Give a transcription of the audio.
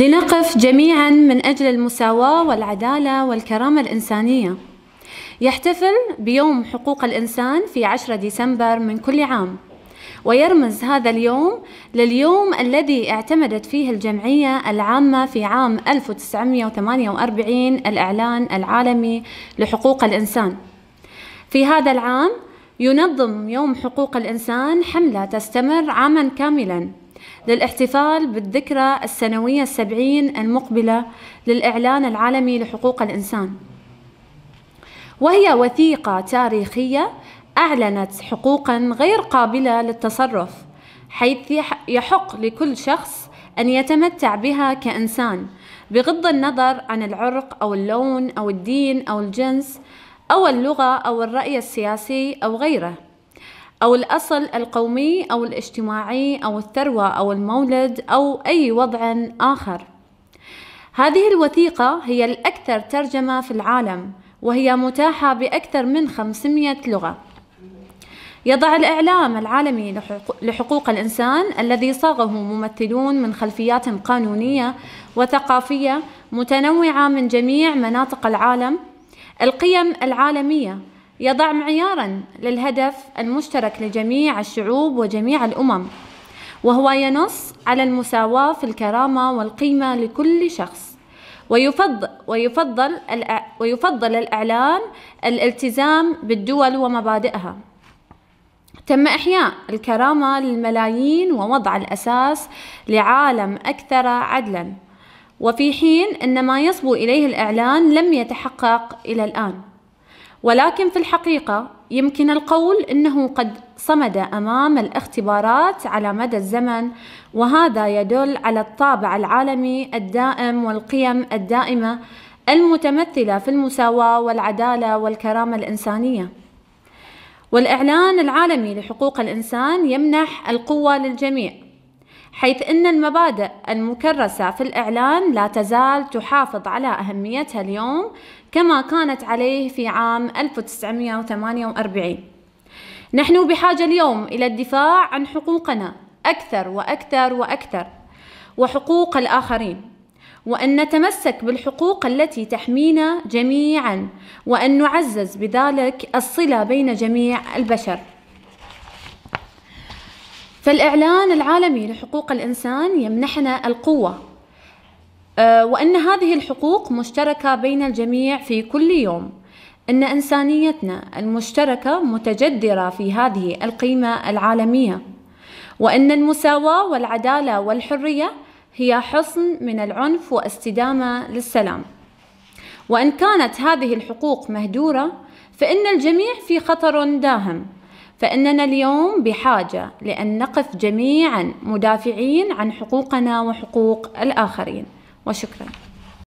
لنقف جميعا من أجل المساواة والعدالة والكرامة الإنسانية يحتفل بيوم حقوق الإنسان في 10 ديسمبر من كل عام ويرمز هذا اليوم لليوم الذي اعتمدت فيه الجمعية العامة في عام 1948 الإعلان العالمي لحقوق الإنسان. في هذا العام ينظم يوم حقوق الإنسان حملة تستمر عاما كاملا للاحتفال بالذكرى السنوية السبعين المقبلة للإعلان العالمي لحقوق الإنسان وهي وثيقة تاريخية أعلنت حقوقا غير قابلة للتصرف حيث يحق لكل شخص أن يتمتع بها كإنسان بغض النظر عن العرق أو اللون أو الدين أو الجنس أو اللغة أو الرأي السياسي أو غيره أو الأصل القومي أو الاجتماعي أو الثروة أو المولد أو أي وضع آخر هذه الوثيقة هي الأكثر ترجمة في العالم وهي متاحة بأكثر من 500 لغة يضع الإعلام العالمي لحقوق الإنسان الذي صاغه ممثلون من خلفيات قانونية وثقافية متنوعة من جميع مناطق العالم القيم العالمية يضع معيارا للهدف المشترك لجميع الشعوب وجميع الأمم وهو ينص على المساواة في الكرامة والقيمة لكل شخص ويفضل ويفضل ويفضل الإعلان الالتزام بالدول ومبادئها تم إحياء الكرامة للملايين ووضع الأساس لعالم أكثر عدلا وفي حين أن ما يصبو إليه الإعلان لم يتحقق إلى الآن ولكن في الحقيقة يمكن القول أنه قد صمد أمام الاختبارات على مدى الزمن وهذا يدل على الطابع العالمي الدائم والقيم الدائمة المتمثلة في المساواة والعدالة والكرامة الإنسانية والإعلان العالمي لحقوق الإنسان يمنح القوة للجميع حيث أن المبادئ المكرسة في الإعلان لا تزال تحافظ على أهميتها اليوم كما كانت عليه في عام 1948 نحن بحاجة اليوم إلى الدفاع عن حقوقنا أكثر وأكثر وأكثر وحقوق الآخرين وأن نتمسك بالحقوق التي تحمينا جميعا وأن نعزز بذلك الصلة بين جميع البشر فالإعلان العالمي لحقوق الإنسان يمنحنا القوة أه، وأن هذه الحقوق مشتركة بين الجميع في كل يوم أن إنسانيتنا المشتركة متجذرة في هذه القيمة العالمية وأن المساواة والعدالة والحرية هي حصن من العنف واستدامة للسلام وإن كانت هذه الحقوق مهدورة فإن الجميع في خطر داهم فإننا اليوم بحاجة لأن نقف جميعا مدافعين عن حقوقنا وحقوق الآخرين وشكرا